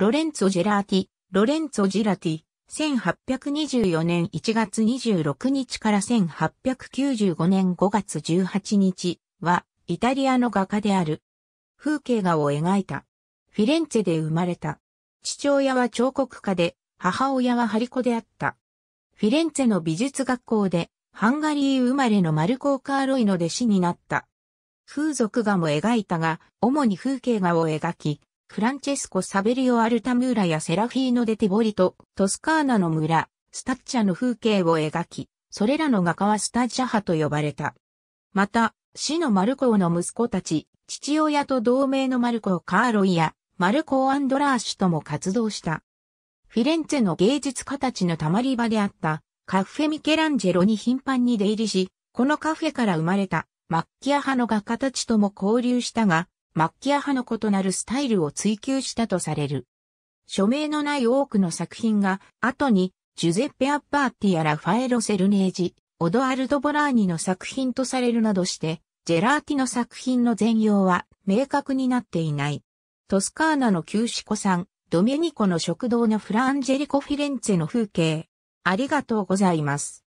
ロレンツォ・ジェラーティ、ロレンツォ・ジラティ、1824年1月26日から1895年5月18日は、イタリアの画家である。風景画を描いた。フィレンツェで生まれた。父親は彫刻家で、母親はハリコであった。フィレンツェの美術学校で、ハンガリー生まれのマルコー・カーロイの弟子になった。風俗画も描いたが、主に風景画を描き、フランチェスコ・サベリオ・アルタムーラやセラフィーノ・デ・ティボリと、トスカーナの村、スタッチャの風景を描き、それらの画家はスタッチャ派と呼ばれた。また、死のマルコーの息子たち、父親と同盟のマルコー・カーロイや、マルコー・アンドラーシュとも活動した。フィレンツェの芸術家たちのたまり場であった、カフェ・ミケランジェロに頻繁に出入りし、このカフェから生まれた、マッキア派の画家たちとも交流したが、マッキア派の異なるスタイルを追求したとされる。署名のない多くの作品が、後に、ジュゼッペ・アッパーティやラファエロ・セルネージ、オドアルド・ボラーニの作品とされるなどして、ジェラーティの作品の全容は明確になっていない。トスカーナの旧子子さん、ドメニコの食堂のフランジェリコ・フィレンツェの風景。ありがとうございます。